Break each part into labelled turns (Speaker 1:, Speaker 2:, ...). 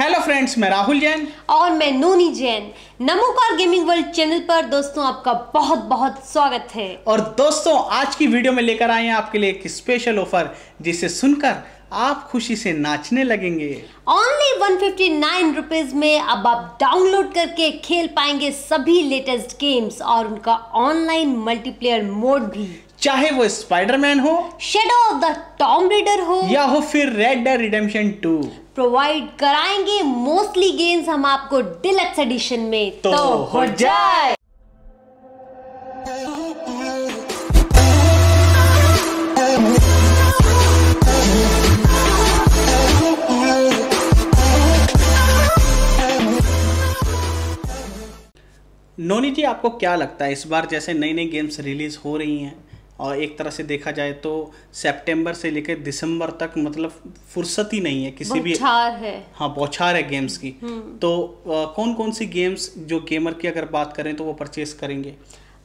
Speaker 1: Hello friends मैं राहुल जैन
Speaker 2: और मैं Nooni Jain Namokar gaming world channel पर दोस्तों आपका बहुत बहुत स्वागत है
Speaker 1: और दोस्तों आज की वीडियो में लेकर आए हैं आपके लिए एक स्पेशल ऑफर जिसे सुनकर आप खुशी से नाचने लगेंगे
Speaker 2: only one fifty nine rupees में अब आप डाउनलोड करके खेल पाएंगे सभी लेटेस्ट गेम्स और उनका ऑनलाइन मल्टीप्लेयर मोड भी
Speaker 1: चाहे वो स्पाइडरमैन हो Shadow of the Tomb Raider हो या हो फिर रेड डेड रिडेम्पशन 2
Speaker 2: प्रोवाइड कराएंगे मोस्टली गेम्स हम आपको डिलक्स एडिशन में तो, तो हो जाए
Speaker 1: नोनी जी आपको क्या लगता है इस बार जैसे नई नई गेम्स रिलीज हो रही हैं और एक तरह से देखा जाए तो सितंबर से लेकर दिसंबर तक मतलब फुर्सत ही नहीं है किसी भी है हाँ बौछार है गेम्स की हम्म। तो आ, कौन कौन सी गेम्स जो गेमर की अगर बात करें तो वो परचेस करेंगे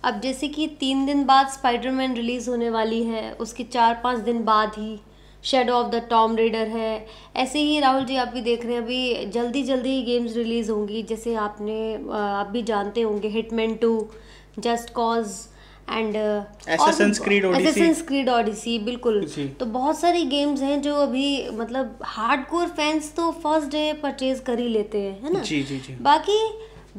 Speaker 2: अब जैसे कि तीन दिन बाद स्पाइडरमैन रिलीज़ होने वाली है उसके चार पाँच दिन बाद ही Shadow of the Tomb Raider है ऐसे ही राहुल जी आप भी देख रहे हैं अभी जल्दी जल्दी ही गेम्स रिलीज़ होंगी जैसे आपने आप भी जानते होंगे Hitman two Just Cause and Assassin's Creed Odyssey बिल्कुल तो बहुत सारी गेम्स हैं जो अभी मतलब हार्डकोर फैंस तो फर्स्ट डे परचेज कर ही लेते हैं है ना जी जी जी बाकी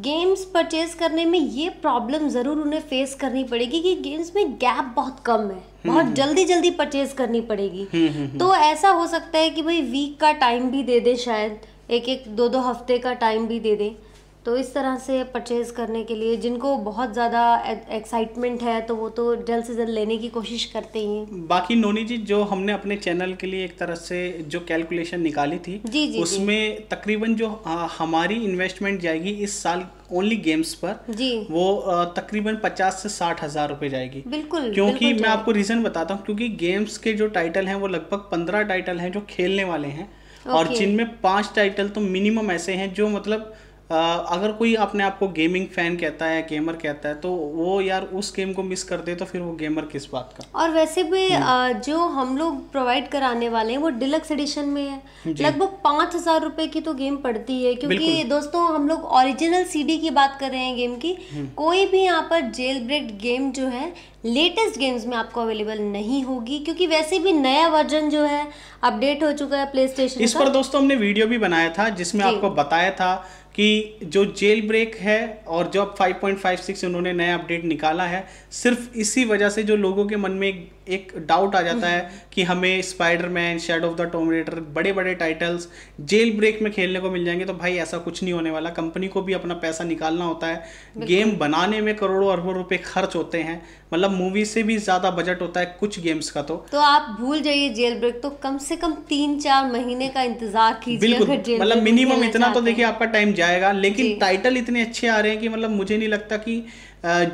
Speaker 2: गेम्स परचेज करने में ये प्रॉब्लम ज़रूर उन्हें फेस करनी पड़ेगी कि गेम्स में गैप बहुत कम है हम्म, बहुत हम्म। जल्दी जल्दी परचेज करनी पड़ेगी हम्म, तो ऐसा हो सकता है कि भाई वीक का टाइम भी दे दे शायद एक एक दो दो हफ्ते का टाइम भी दे दें तो इस तरह से परचेज़ करने के लिए जिनको बहुत ज़्यादा एक्साइटमेंट है तो वो तो जल्द से जल्द लेने की कोशिश करते ही
Speaker 1: बाकी नोनी जी जो हमने अपने चैनल के लिए एक तरह से जो कैलकुलेशन निकाली थी जी जी उसमें तकरीबन जो हमारी इन्वेस्टमेंट जाएगी इस साल ओनली गेम्स पर जी वो तकरीबन पचास से साठ हजार रुपए जाएगी
Speaker 2: बिल्कुल क्योंकि बिल्कुल मैं आपको
Speaker 1: रीजन बताता हूँ क्योंकि गेम्स के जो टाइटल हैं वो लगभग पंद्रह टाइटल हैं जो खेलने वाले हैं और जिनमें पांच टाइटल तो मिनिमम ऐसे हैं जो मतलब अगर कोई अपने आप को गेमिंग फैन कहता है गेमर कहता है तो वो यार उस गेम को मिस करते तो फिर वो गेमर किस बात का
Speaker 2: और वैसे भी हम्म। जो हम लोग प्रोवाइड कराने वाले हैं वो डिलक्स एडिशन में है लगभग पाँच हज़ार रुपये की तो गेम पड़ती है क्योंकि दोस्तों हम लोग ओरिजिनल सीडी की बात कर रहे हैं गेम की हम्म। कोई भी यहाँ पर जेल ब्रेक गेम जो है लेटेस्ट गेम्स में आपको अवेलेबल नहीं होगी क्योंकि वैसे भी नया वर्जन जो है अपडेट हो चुका है प्ले स्टेशन इस पर
Speaker 1: दोस्तों हमने वीडियो भी बनाया था जिसमें आपको बताया था कि जो जेल ब्रेक है और जो अब 5.56 उन्होंने नया अपडेट निकाला है सिर्फ इसी वजह से जो लोगों के मन में एक एक डाउट आ जाता है कि हमें Spiderman Shadow of the Tomb बड़े बड़े टाइटल्स जेल ब्रेक में खेलने को मिल जाएंगे तो भाई ऐसा कुछ नहीं होने वाला कंपनी को भी अपना पैसा निकालना होता है गेम बनाने में करोड़ों अरबों रुपए खर्च होते हैं मतलब मूवी से भी ज्यादा बजट होता है कुछ गेम्स का तो तो
Speaker 2: आप भूल जाइए जेल ब्रेक तो कम से कम तीन चार महीने का इंतजार कीजिए बिल्कुल मतलब मिनिमम
Speaker 1: इतना तो देखिए आपका टाइम जाएगा लेकिन टाइटल इतने अच्छे आ रहे हैं कि मतलब मुझे नहीं लगता कि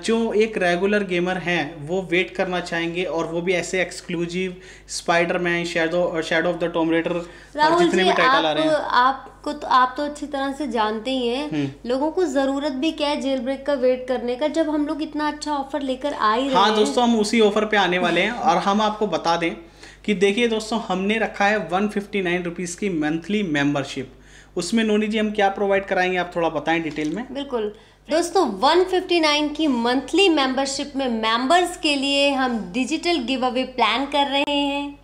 Speaker 1: जो एक रेगुलर गेमर हैं वो वेट करना चाहेंगे और वो भी ऐसे एक्सक्लूसिव स्पाइडरमैन शेडो और शेडो ऑफ द टोमरेटर और जितने भी टाइटल आ रहे हैं
Speaker 2: को तो आप तो अच्छी तरह से जानते ही हैं हम्म। लोगों को जरूरत भी क्या है जेल ब्रेक का वेट करने का जब हम लोग इतना अच्छा ऑफर लेकर आ ही रहे हाँ दोस्तों
Speaker 1: हम उसी ऑफर पे आने वाले हैं और हम आपको बता दें कि देखिए दोस्तों हमने रखा है वन फिफ्टी नाइन रुपीज़ की मंथली मेम्बरशिप उसमें नोनी जी हम क्या प्रोवाइड कराएंगे आप थोड़ा बताएं डिटेल में
Speaker 2: बिल्कुल दोस्तों 159 की मंथली मेंबरशिप में मेंबर्स के लिए हम डिजिटल गिव अवे प्लान कर रहे हैं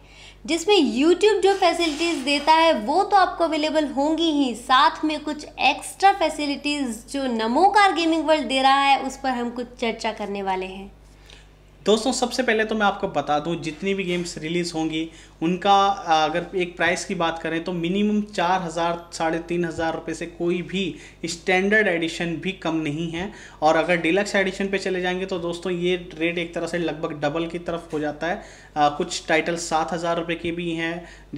Speaker 2: जिसमें YouTube जो फैसिलिटीज़ देता है वो तो आपको अवेलेबल होंगी ही साथ में कुछ एक्स्ट्रा फैसिलिटीज़ जो नमोकार गेमिंग वर्ल्ड दे रहा है उस पर हम कुछ चर्चा करने वाले हैं
Speaker 1: दोस्तों सबसे पहले तो मैं आपको बता दूं जितनी भी गेम्स रिलीज़ होंगी उनका अगर एक प्राइस की बात करें तो मिनिमम चार हज़ार साढ़े तीन हज़ार रुपये से कोई भी स्टैंडर्ड एडिशन भी कम नहीं है और अगर डिलक्स एडिशन पे चले जाएंगे तो दोस्तों ये रेट एक तरह से लगभग डबल की तरफ हो जाता है आ, कुछ टाइटल सात हज़ार रुपये के भी हैं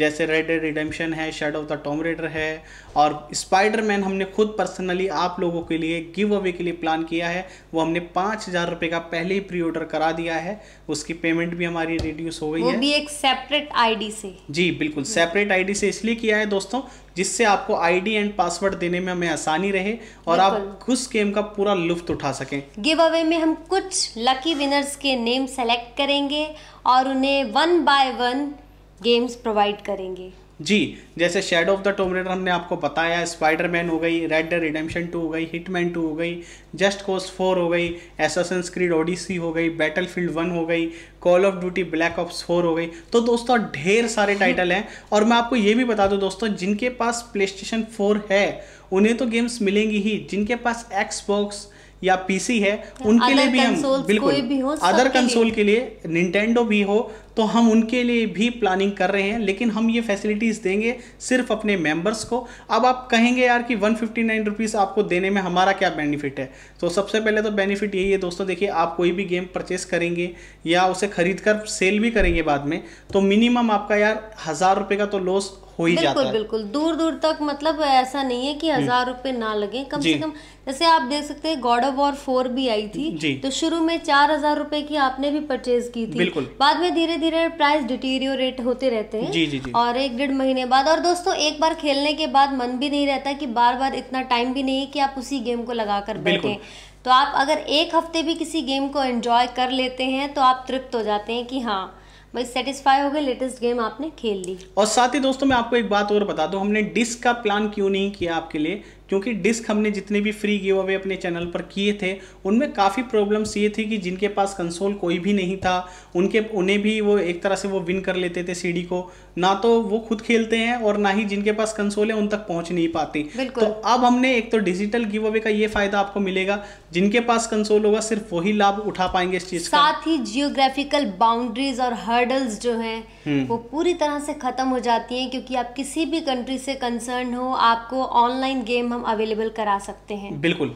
Speaker 1: जैसे रेड डेड रिडेम्पशन है Shadow of the Tomb Raider है और स्पाइडरमैन हमने खुद पर्सनली आप लोगों के लिए गिव अवे के लिए प्लान किया है वो हमने पाँच हज़ार रुपये का पहले ही प्री ऑर्डर करा दिया है उसकी पेमेंट भी हमारी रिड्यूस हो गई है भी एक
Speaker 2: सेपरेट आईडी से
Speaker 1: जी बिल्कुल सेपरेट आईडी से इसलिए किया है दोस्तों जिससे आपको आईडी एंड पासवर्ड देने में हमें आसानी रहे और आप उस गेम का पूरा लुफ्त उठा सकें
Speaker 2: गिव अवे में हम कुछ लकी विनर्स के नेम सेलेक्ट करेंगे और उन्हें one by one games provide करेंगे
Speaker 1: जी जैसे शेड ऑफ द टोमरेटर हमने आपको बताया स्पाइडरमैन हो गई रेड डेड रिडेम्पशन टू हो गई हिटमैन टू हो गई जस्ट कोस फोर हो गई एसोसन क्रीड ओडिसी हो गई बैटल फील्ड वन हो गई Call of Duty Black Ops four हो गई तो दोस्तों ढेर सारे टाइटल हम्म। हैं और मैं आपको ये भी बता दूँ दोस्तों जिनके पास प्ले स्टेशन फोर है उन्हें तो गेम्स मिलेंगी ही जिनके पास एक्सबॉक्स या पीसी है उनके लिए भी हम बिल्कुल अदर कंसोल के लिए निंटेंडो भी हो तो हम उनके लिए भी प्लानिंग कर रहे हैं लेकिन हम ये फैसिलिटीज़ देंगे सिर्फ अपने मेंबर्स को अब आप कहेंगे यार कि वन फिफ्टी आपको देने में हमारा क्या बेनिफिट है तो सबसे पहले तो बेनिफिट यही है दोस्तों देखिए आप कोई भी गेम परचेस करेंगे या उसे खरीद कर सेल भी करेंगे बाद में तो मिनिमम आपका यार हज़ार रुपये का तो लॉस हो ही बिल्कुल, बिल्कुल
Speaker 2: दूर दूर तक मतलब ऐसा नहीं है कि हम्म। हजार रुपए ना लगे कम से कम जैसे आप देख सकते हैं गॉड ऑफ वॉर फोर भी आई थी तो शुरू में चार हजार रुपए की आपने भी परचेज की थी बाद में धीरे धीरे धीरे प्राइस डिटीरियोरेट होते रहते हैं जी जी जी और एक डेढ़ महीने बाद और दोस्तों एक बार खेलने के बाद मन भी नहीं रहता कि बार बार इतना टाइम भी नहीं है कि आप उसी गेम को लगा कर बैठे तो आप अगर एक हफ्ते भी किसी गेम को एंजॉय कर लेते हैं तो आप तृप्त हो जाते हैं कि हाँ भाई सेटिस्फाई हो गए लेटेस्ट गेम आपने खेल ली
Speaker 1: और साथ ही दोस्तों मैं आपको एक बात और बता दूं हमने डिस्क का प्लान क्यों नहीं किया आपके लिए क्योंकि डिस्क हमने जितने भी फ्री गिव अवे अपने चैनल पर किए थे उनमें काफ़ी प्रॉब्लम्स ये थी कि जिनके पास कंसोल कोई भी नहीं था उनके उन्हें भी वो एक तरह से वो विन कर लेते थे सी को ना तो वो खुद खेलते हैं और ना ही जिनके पास कंसोल है उन तक पहुंच नहीं पाती तो अब हमने एक तो डिजिटल गिव अवे का ये फायदा आपको मिलेगा जिनके पास कंसोल होगा सिर्फ वही लाभ उठा पाएंगे इस चीज
Speaker 2: साथ ही जियोग्राफिकल बाउंड्रीज और हर्डल्स जो है हम्म। वो पूरी तरह से खत्म हो जाती हैं क्योंकि आप किसी भी कंट्री से कंसर्न हो आपको ऑनलाइन गेम हम अवेलेबल करा सकते हैं
Speaker 1: बिल्कुल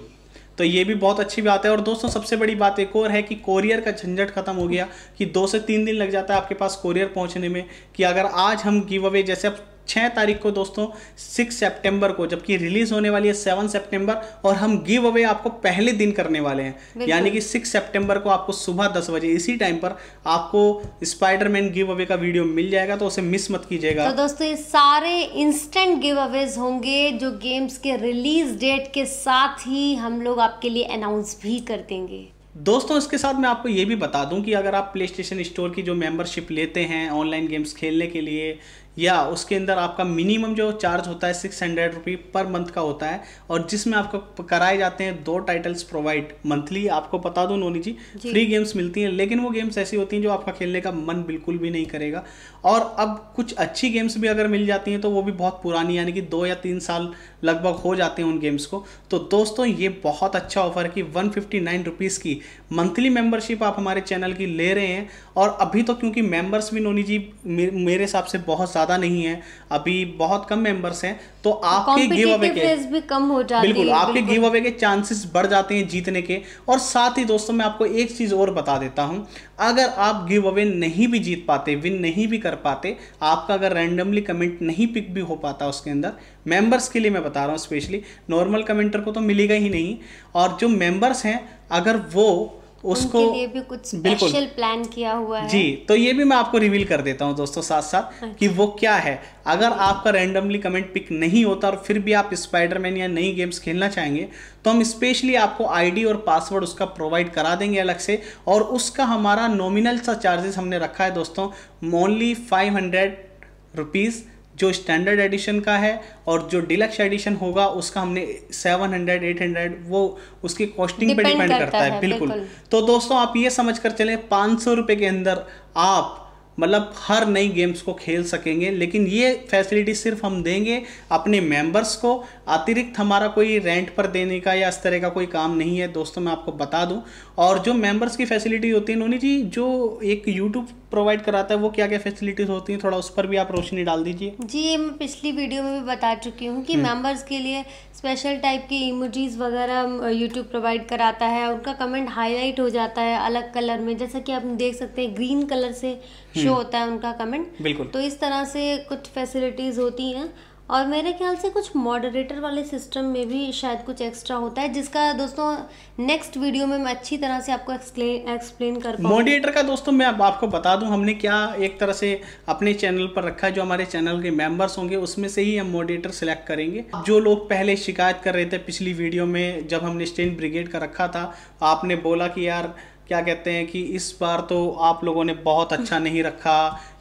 Speaker 1: तो ये भी बहुत अच्छी बात है और दोस्तों सबसे बड़ी बात एक और है कि कोरियर का झंझट खत्म हो गया कि दो से तीन दिन लग जाता है आपके पास कोरियर पहुंचने में कि अगर आज हम गिव अवे जैसे छः तारीख को दोस्तों सिक्स सितंबर को जबकि रिलीज होने वाली है सेवन सितंबर और हम गिव अवे आपको पहले दिन करने वाले हैं यानी कि सिक्स सितंबर को आपको सुबह दस बजे इसी टाइम पर आपको स्पाइडरमैन गिव अवे का वीडियो मिल जाएगा तो उसे मिस मत कीजिएगा तो
Speaker 2: दोस्तों ये सारे इंस्टेंट गिव अवेज होंगे जो गेम्स के रिलीज डेट के साथ ही हम लोग आपके लिए अनाउंस भी कर देंगे
Speaker 1: दोस्तों इसके साथ मैं आपको ये भी बता दूं कि अगर आप प्ले स्टेशन स्टोर की जो मेंबरशिप लेते हैं ऑनलाइन गेम्स खेलने के लिए या उसके अंदर आपका मिनिमम जो चार्ज होता है six hundred rupee per month का होता है और जिसमें आपको कराए जाते हैं दो टाइटल्स प्रोवाइड मंथली आपको बता दूं नोनी जी, जी फ्री गेम्स मिलती हैं लेकिन वो गेम्स ऐसी होती हैं जो आपका खेलने का मन बिल्कुल भी नहीं करेगा और अब कुछ अच्छी गेम्स भी अगर मिल जाती हैं तो वो भी बहुत पुरानी यानी कि दो या तीन साल लगभग हो जाते हैं उन गेम्स को तो दोस्तों ये बहुत अच्छा ऑफर है कि वन फिफ्टी नाइन रुपीज़ की मंथली मेम्बरशिप आप हमारे चैनल की ले रहे हैं और अभी तो क्योंकि मेम्बर्स भी नोनी जी मेरे हिसाब से बहुत ज़्यादा नहीं है अभी बहुत कम मेंबर्स हैं तो आपके गिव अवे के
Speaker 2: भी कम हो जाते बिल्कुल आपके
Speaker 1: गिव अवे के चांसेस बढ़ जाते हैं जीतने के और साथ ही दोस्तों मैं आपको एक चीज़ और बता देता हूं अगर आप गिव अवे नहीं भी जीत पाते विन नहीं भी कर पाते आपका अगर रैंडमली कमेंट नहीं पिक भी हो पाता उसके अंदर मेंबर्स के लिए मैं बता रहा हूँ स्पेशली नॉर्मल कमेंटर को तो मिलेगा ही नहीं और जो मेंबर्स हैं अगर वो उसको उनके लिए भी
Speaker 2: कुछ स्पेशल प्लान किया हुआ है जी
Speaker 1: तो ये भी मैं आपको रिवील कर देता हूँ दोस्तों साथ साथ हाँ कि वो क्या है अगर आपका रैंडमली कमेंट पिक नहीं होता और फिर भी आप स्पाइडरमैन या नई गेम्स खेलना चाहेंगे तो हम स्पेशली आपको आईडी और पासवर्ड उसका प्रोवाइड करा देंगे अलग से और उसका हमारा नॉमिनल सा चार्जेस हमने रखा है दोस्तों ओनली फाइव हंड्रेड रुपीज़ जो स्टैंडर्ड एडिशन का है और जो डिलक्स एडिशन होगा उसका हमने सेवन हंड्रेड एट हंड्रेड वो उसकी कॉस्टिंग पे डिपेंड करता, करता है, है बिल्कुल।, तो दोस्तों आप ये समझ कर चले पाँच सौ रुपये के अंदर आप मतलब हर नई गेम्स को खेल सकेंगे लेकिन ये फैसिलिटी सिर्फ हम देंगे अपने मेंबर्स को अतिरिक्त हमारा कोई रेंट पर देने का या इस तरह का कोई काम नहीं है दोस्तों मैं आपको बता दूं और जो मेंबर्स की फैसिलिटी होती है नोनी जी जो एक यूट्यूब प्रोवाइड कराता है वो क्या क्या फैसिलिटीज होती हैं थोड़ा उस पर भी आप रोशनी डाल दीजिए
Speaker 2: जी ये मैं पिछली वीडियो में भी बता चुकी हूँ कि मेंबर्स हम्म। के लिए स्पेशल टाइप की इमोजीज वगैरह यूट्यूब प्रोवाइड कराता है उनका कमेंट हाईलाइट हो जाता है अलग कलर में जैसा कि आप देख सकते हैं ग्रीन कलर से शो हम्म। होता है उनका कमेंट बिल्कुल तो इस तरह से कुछ फैसिलिटीज़ होती हैं और मेरे ख्याल से कुछ मॉडरेटर वाले सिस्टम में भी शायद कुछ एक्स्ट्रा होता है जिसका दोस्तों नेक्स्ट वीडियो में मैं अच्छी तरह से आपको एक्सप्लेन कर मॉडरेटर
Speaker 1: का दोस्तों मैं अब आपको बता दूं हमने क्या एक तरह से अपने चैनल पर रखा है जो हमारे चैनल के मेंबर्स होंगे उसमें से ही हम मॉडरेटर सेलेक्ट करेंगे जो लोग पहले शिकायत कर रहे थे पिछली वीडियो में जब हमने स्टेन ब्रिगेड का रखा था आपने बोला कि यार क्या कहते हैं कि इस बार तो आप लोगों ने बहुत अच्छा नहीं रखा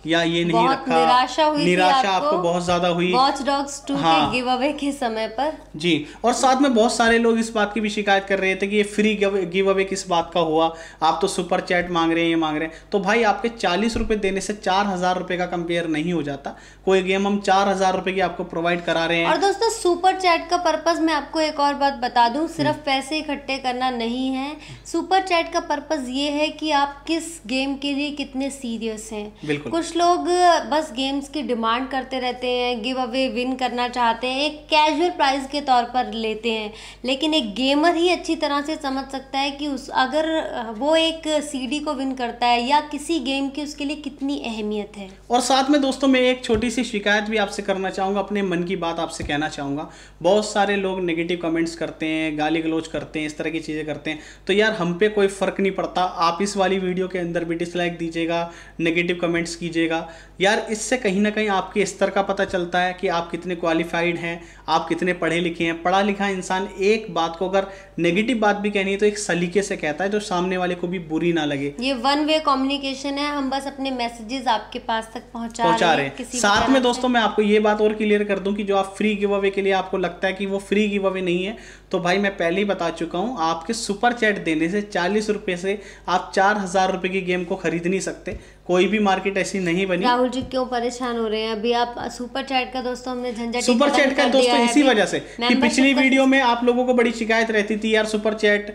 Speaker 1: या ये नहीं रखा निराशा हुई निराशा आपको, आपको बहुत ज्यादा हुई वॉच
Speaker 2: डॉग्स टू हाँ, के गिव अवे के समय
Speaker 1: पर जी और साथ में बहुत सारे लोग इस बात की भी शिकायत कर रहे थे कि ये फ्री गिव अवे किस बात का हुआ आप तो सुपर चैट मांग रहे हैं ये मांग रहे हैं तो भाई आपके चालीस रुपए देने से चार हजार रुपए का कंपेयर नहीं हो जाता कोई गेम हम चार हजार रुपये की आपको प्रोवाइड करा रहे हैं और
Speaker 2: दोस्तों सुपर चैट का पर्पज मैं आपको एक और बात बता दू सिर्फ हम्म। पैसे इकट्ठे करना नहीं है सुपर चैट का पर्पज ये है कि आप किस गेम के लिए कितने सीरियस हैं बिल्कुल कुछ कुछ लोग बस गेम्स की डिमांड करते रहते हैं गिव अवे विन करना चाहते हैं एक कैजुअल प्राइस के तौर पर लेते हैं लेकिन एक गेमर ही अच्छी तरह से समझ सकता है कि उस अगर वो एक सीडी को विन करता है या किसी गेम की उसके लिए कितनी अहमियत है
Speaker 1: और साथ में दोस्तों मैं एक छोटी सी शिकायत भी आपसे करना चाहूँगा अपने मन की बात आपसे कहना चाहूँगा बहुत सारे लोग नेगेटिव कमेंट्स करते हैं गाली गलोच करते हैं इस तरह की चीज़ें करते हैं तो यार हम पे कोई फ़र्क नहीं पड़ता आप इस वाली वीडियो के अंदर भी डिसलाइक दीजिएगा नेगेटिव कमेंट्स कीजिए कीजिएगा यार इससे कहीं ना कहीं आपके स्तर का पता चलता है कि आप कितने क्वालिफाइड हैं आप कितने पढ़े लिखे हैं पढ़ा लिखा इंसान एक बात को अगर नेगेटिव बात भी कहनी है तो एक सलीके से कहता है जो सामने वाले को भी बुरी ना लगे
Speaker 2: ये वन वे कम्युनिकेशन है हम बस अपने मैसेजेस आपके पास तक पहुंचा पहुंचा रहे हैं साथ में
Speaker 1: दोस्तों मैं आपको ये बात और क्लियर कर दूं कि जो आप फ्री गिव अवे के लिए आपको लगता है कि वो फ्री गिव अवे नहीं है तो भाई मैं पहले ही बता चुका हूँ आपके सुपर चैट देने से चालीस रुपये से आप चार हज़ार रुपये की गेम को खरीद नहीं सकते कोई भी मार्केट ऐसी नहीं बनी राहुल
Speaker 2: जी क्यों परेशान हो रहे हैं अभी आप सुपर चैट का दोस्तों हमने झंझट सुपर चैट का दोस्तों इसी
Speaker 1: वजह से कि पिछली वीडियो में आप लोगों को बड़ी शिकायत रहती थी यार सुपर चैट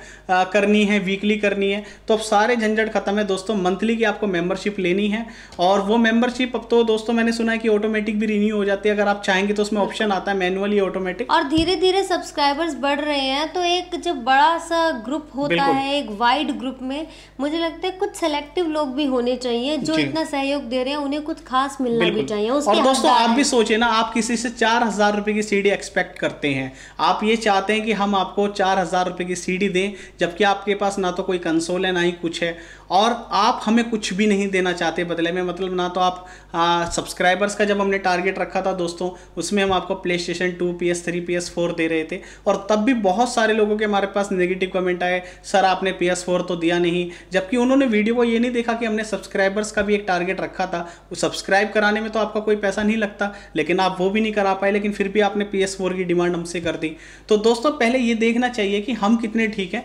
Speaker 1: करनी है वीकली करनी है तो अब सारे झंझट खत्म है दोस्तों मंथली की आपको मेंबरशिप लेनी है और वो मेंबरशिप अब तो दोस्तों मैंने सुना है कि ऑटोमेटिक भी रिन्यू हो जाती है अगर आप चाहेंगे तो उसमें ऑप्शन आता है मैनुअली ऑटोमेटिक और
Speaker 2: धीरे धीरे सब्सक्राइबर्स बढ़ रहे हैं तो एक जब बड़ा सा ग्रुप होता है एक वाइड ग्रुप में मुझे लगता है कुछ सेलेक्टिव लोग भी होने चाहिए जो इतना सहयोग दे रहे हैं उन्हें कुछ खास मिलना भी चाहिए और दोस्तों आप
Speaker 1: भी सोचे ना आप किसी से चार हजार रुपए की सीडी एक्सपेक्ट करते हैं आप ये चाहते हैं कि हम आपको चार हजार रुपए की सीडी दें जबकि आपके पास ना तो कोई कंसोल है ना ही कुछ है और आप हमें कुछ भी नहीं देना चाहते बदले में मतलब ना तो आप सब्सक्राइबर्स का जब हमने टारगेट रखा था दोस्तों उसमें हम आपको PlayStation two P S three P S four दे रहे थे और तब भी बहुत सारे लोगों के हमारे पास नेगेटिव कमेंट आए सर आपने पी एस फोर तो दिया नहीं जबकि उन्होंने वीडियो को ये नहीं देखा कि हमने सब्सक्राइबर्स का भी एक टारगेट रखा था सब्सक्राइब कराने में तो आपका कोई पैसा नहीं लगता लेकिन आप वो भी नहीं करा पाए लेकिन फिर भी आपने पी एस फोर की डिमांड हमसे कर दी तो दोस्तों पहले ये देखना चाहिए कि हम कितने ठीक है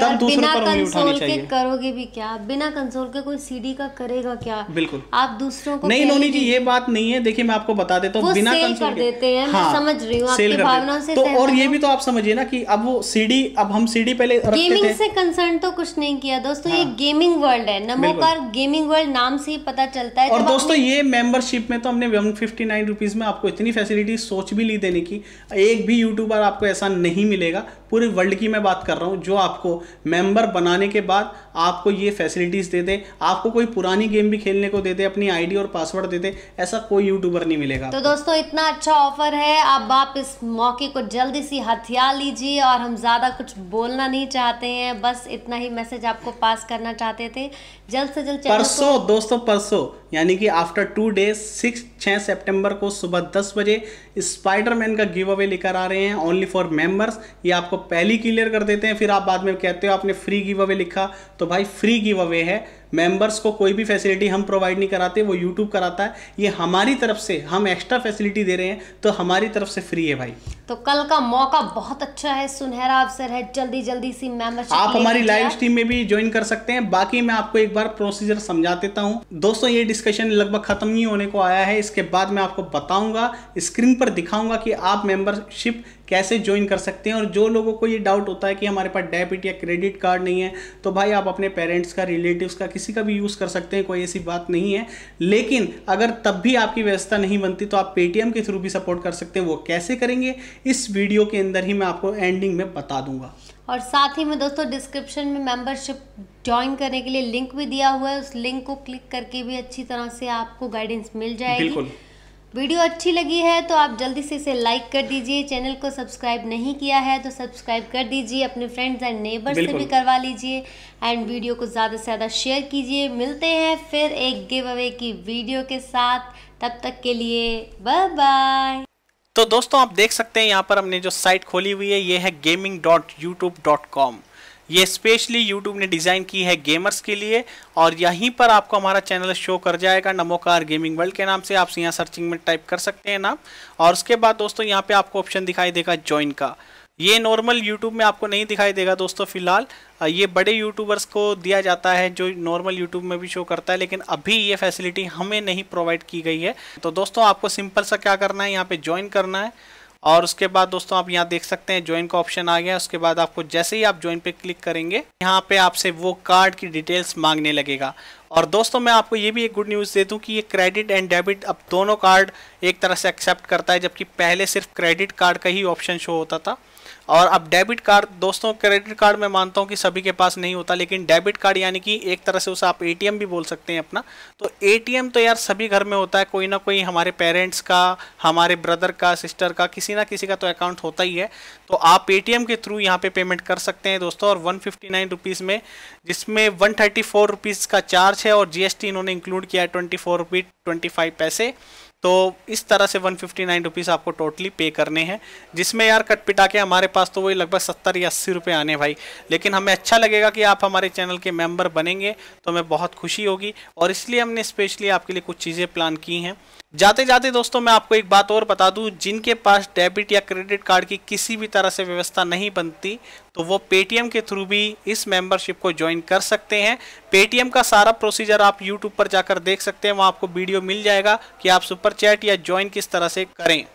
Speaker 1: तब दूसरे पर उंगली उठानी चाहिए
Speaker 2: करोगे भी क्या बिना कंसोल के कोई सीडी का करेगा क्या बिल्कुल आप दूसरों को नहीं नोनी जी ये
Speaker 1: बात नहीं है देखिए मैं आपको बता देता हूँ बिना कंसोल कर देते हैं हाँ, मैं समझ रही हूँ आपकी भावनाओं से तो और ये भी तो आप समझिए ना कि अब वो सीडी अब हम सीडी पहले गेमिंग से
Speaker 2: कंसर्न तो कुछ नहीं किया दोस्तों ये गेमिंग हाँ। वर्ल्ड है नमो पर गेमिंग वर्ल्ड नाम से ही पता चलता है और दोस्तों ये
Speaker 1: मेंबरशिप में तो हमने वन फिफ्टी नाइन रुपीज में आपको इतनी फैसिलिटी सोच भी ली देने की एक भी यूट्यूबर आपको ऐसा नहीं मिलेगा पूरे वर्ल्ड की मैं बात कर रहा हूँ जो आपको मेंबर बनाने के बाद आपको ये फैसिलिटीज़ दे दे आपको कोई पुरानी गेम भी खेलने को दे दे अपनी आईडी और पासवर्ड दे दे ऐसा कोई यूट्यूबर नहीं मिलेगा तो
Speaker 2: दोस्तों इतना अच्छा ऑफर है अब आप इस मौके को जल्दी सी हथियार लीजिए और हम ज़्यादा कुछ बोलना नहीं चाहते हैं बस इतना ही मैसेज आपको पास करना चाहते थे जल्द से जल्द परसों
Speaker 1: दोस्तों परसों यानी कि आफ्टर टू डेज सिक्स छः सितंबर को सुबह दस बजे स्पाइडरमैन का गिव अवे लेकर आ रहे हैं ओनली फॉर मेंबर्स ये आपको पहली क्लियर कर देते हैं फिर आप बाद में कहते हो आपने फ्री गिव अवे लिखा तो भाई फ्री गिव अवे है मेंबर्स को कोई भी फैसिलिटी हम प्रोवाइड नहीं कराते वो यूट्यूब कराता है ये हमारी तरफ से हम एक्स्ट्रा फैसिलिटी दे रहे हैं तो हमारी तरफ से फ्री है भाई
Speaker 2: तो कल का मौका बहुत अच्छा है सुनहरा अवसर है जल्दी जल्दी सी मेंबरशिप आप हमारी लाइव
Speaker 1: स्ट्रीम में भी ज्वाइन कर सकते हैं बाकी मैं आपको एक बार प्रोसीजर समझा देता हूँ दोस्तों ये डिस्कशन लगभग खत्म ही होने को आया है इसके बाद मैं आपको बताऊंगा स्क्रीन पर दिखाऊंगा कि आप मेंबरशिप कैसे ज्वाइन कर सकते हैं और जो लोगों को ये डाउट होता है कि हमारे पास डेबिट या क्रेडिट कार्ड नहीं है तो भाई आप अपने पेरेंट्स का रिलेटिव्स का किसी का भी यूज़ कर सकते हैं कोई ऐसी बात नहीं है लेकिन अगर तब भी आपकी व्यवस्था नहीं बनती तो आप पेटीएम के थ्रू भी सपोर्ट कर सकते हैं वो कैसे करेंगे इस वीडियो के अंदर ही मैं आपको एंडिंग में बता दूंगा
Speaker 2: और साथ ही में दोस्तों डिस्क्रिप्शन में मेंबरशिप ज्वाइन करने के लिए लिंक भी दिया हुआ है उस लिंक को क्लिक करके भी अच्छी तरह से आपको गाइडेंस मिल जाएगी वीडियो अच्छी लगी है तो आप जल्दी से इसे लाइक कर दीजिए चैनल को सब्सक्राइब नहीं किया है तो सब्सक्राइब कर दीजिए अपने फ्रेंड्स एंड नेबर्स से भी करवा लीजिए एंड वीडियो को ज़्यादा से ज़्यादा शेयर कीजिए मिलते हैं फिर एक गिव अवे की वीडियो के साथ तब तक के लिए बाय बाय
Speaker 1: तो दोस्तों आप देख सकते हैं यहाँ पर हमने जो साइट खोली हुई है ये है gaming dot dot YouTube com ये स्पेशली यूट्यूब ने डिज़ाइन की है गेमर्स के लिए और यहीं पर आपको हमारा चैनल शो कर जाएगा नमोकार गेमिंग वर्ल्ड के नाम से आप यहाँ सर्चिंग में टाइप कर सकते हैं नाम और उसके बाद दोस्तों यहाँ पे आपको ऑप्शन दिखाई देगा ज्वाइन का ये नॉर्मल यूट्यूब में आपको नहीं दिखाई देगा दोस्तों फिलहाल ये बड़े यूट्यूबर्स को दिया जाता है जो नॉर्मल यूट्यूब में भी शो करता है लेकिन अभी ये फैसिलिटी हमें नहीं प्रोवाइड की गई है तो दोस्तों आपको सिंपल सा क्या करना है यहाँ पे ज्वाइन करना है और उसके बाद दोस्तों आप यहाँ देख सकते हैं ज्वाइन का ऑप्शन आ गया उसके बाद आपको जैसे ही आप ज्वाइन पे क्लिक करेंगे यहाँ पे आपसे वो कार्ड की डिटेल्स मांगने लगेगा और दोस्तों मैं आपको ये भी एक गुड न्यूज़ दे दूं कि ये क्रेडिट एंड डेबिट अब दोनों कार्ड एक तरह से एक्सेप्ट करता है जबकि पहले सिर्फ क्रेडिट कार्ड का ही ऑप्शन शो होता था और अब डेबिट कार्ड दोस्तों क्रेडिट कार्ड मैं मानता हूँ कि सभी के पास नहीं होता लेकिन डेबिट कार्ड यानी कि एक तरह से उसे आप एटीएम भी बोल सकते हैं अपना तो एटीएम तो यार सभी घर में होता है कोई ना कोई हमारे पेरेंट्स का हमारे ब्रदर का सिस्टर का किसी ना किसी का तो अकाउंट होता ही है तो आप ए के थ्रू यहाँ पर पे पेमेंट कर सकते हैं दोस्तों और वन फिफ्टी में जिसमें वन का चार्ज है और जी इन्होंने इंक्लूड किया है ट्वेंटी फोर पैसे तो इस तरह से वन फिफ्टी नाइन रुपीज़ आपको टोटली पे करने हैं जिसमें यार कट पिटा के हमारे पास तो वही लगभग सत्तर या अस्सी रुपये आने भाई लेकिन हमें अच्छा लगेगा कि आप हमारे चैनल के मेम्बर बनेंगे तो हमें बहुत खुशी होगी और इसलिए हमने स्पेशली आपके लिए कुछ चीज़ें प्लान की हैं जाते जाते दोस्तों मैं आपको एक बात और बता दूं जिनके पास डेबिट या क्रेडिट कार्ड की किसी भी तरह से व्यवस्था नहीं बनती तो वो पेटीएम के थ्रू भी इस मेंबरशिप को ज्वाइन कर सकते हैं पेटीएम का सारा प्रोसीजर आप यूट्यूब पर जाकर देख सकते हैं वहाँ आपको वीडियो मिल जाएगा कि आप सुपर चैट या ज्वाइन किस तरह से करें